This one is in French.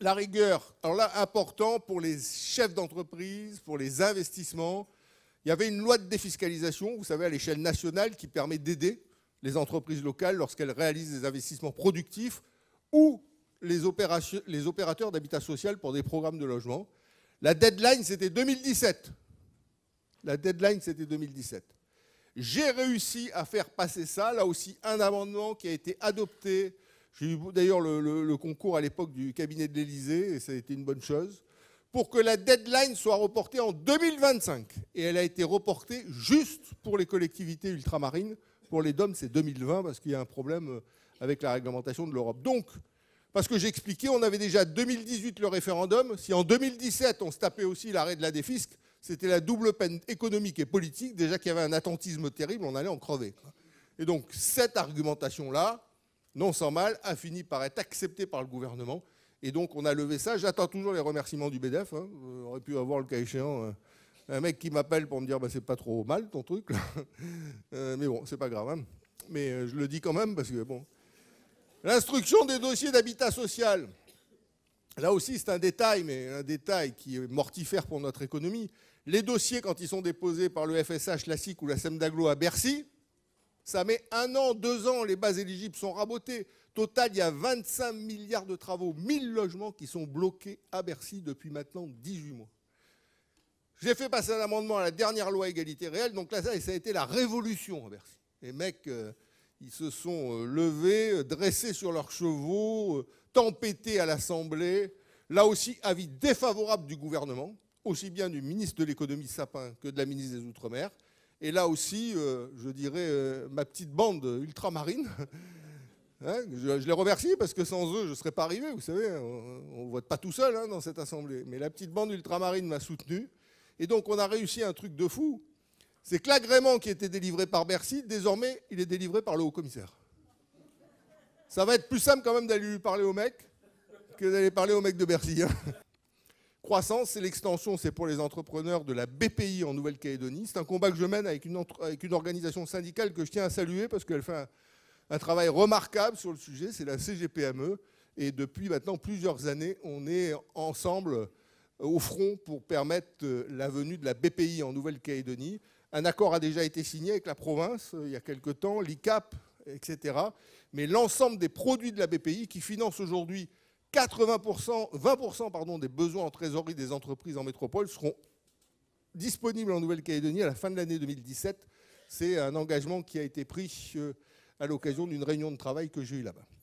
la rigueur, alors là, important pour les chefs d'entreprise, pour les investissements, il y avait une loi de défiscalisation, vous savez, à l'échelle nationale, qui permet d'aider les entreprises locales lorsqu'elles réalisent des investissements productifs ou les, opérateurs d'habitat social pour des programmes de logement. La deadline, c'était 2017. La deadline, c'était 2017. J'ai réussi à faire passer ça. Là aussi, un amendement qui a été adopté j'ai eu d'ailleurs le, concours à l'époque du cabinet de l'Élysée, et ça a été une bonne chose, pour que la deadline soit reportée en 2025. Et elle a été reportée juste pour les collectivités ultramarines. Pour les DOM, c'est 2020, parce qu'il y a un problème euh, avec la réglementation de l'Europe. Donc, parce que j'expliquais, on avait déjà 2018 le référendum. Si en 2017, on se tapait aussi l'arrêt de la défisque, c'était la double peine économique et politique. Déjà qu'il y avait un attentisme terrible, on allait en crever. Et donc, cette argumentation-là, non sans mal, a fini par être accepté par le gouvernement. Et donc, on a levé ça. J'attends toujours les remerciements du BDF. Hein. J'aurais euh, pu avoir, le cas échéant, euh, un mec qui m'appelle pour me dire bah, c'est pas trop mal ton truc. Euh, mais bon, c'est pas grave. Hein. Mais je le dis quand même parce que bon. L'instruction des dossiers d'habitat social. Là aussi, c'est un détail, mais un détail qui est mortifère pour notre économie. Les dossiers, quand ils sont déposés par le FSH, classique ou la SEMDAGLO à Bercy, ça met un an, deux ans, les bases éligibles sont rabotées. Total, il y a 25 milliards de travaux, 1000 logements qui sont bloqués à Bercy depuis maintenant 18 mois. J'ai fait passer un amendement à la dernière loi égalité réelle, donc là, ça, a été la révolution à Bercy. Les mecs, euh, ils se sont euh, levés, euh, dressés sur leurs chevaux, tempêtés à l'Assemblée. Là aussi, avis défavorable du gouvernement, aussi bien du ministre de l'économie Sapin que de la ministre des Outre-mer. Et là aussi, euh, je dirais, euh, ma petite bande ultramarine. Hein, je, les remercie parce que sans eux, je ne serais pas arrivé, vous savez. Hein, on ne vote pas tout seul hein, dans cette assemblée. Mais la petite bande ultramarine m'a soutenu. Et donc, on a réussi un truc de fou. C'est que l'agrément qui était délivré par Bercy, désormais, il est délivré par le haut-commissaire. Ça va être plus simple quand même d'aller lui parler au mec que d'aller parler au mec de Bercy croissance c'est l'extension, c'est pour les entrepreneurs de la BPI en Nouvelle-Calédonie. C'est un combat que je mène avec une, organisation syndicale que je tiens à saluer parce qu'elle fait un, travail remarquable sur le sujet, c'est la CGPME. Et depuis maintenant plusieurs années, on est ensemble euh, au front pour permettre euh, la venue de la BPI en Nouvelle-Calédonie. Un accord a déjà été signé avec la province euh, il y a quelque temps, l'ICAP, etc. Mais l'ensemble des produits de la BPI qui financent aujourd'hui 80%, 20% pardon, des besoins en trésorerie des entreprises en métropole seront disponibles en Nouvelle-Calédonie à la fin de l'année 2017. C'est un engagement qui a été pris euh, à l'occasion d'une réunion de travail que j'ai eue là-bas.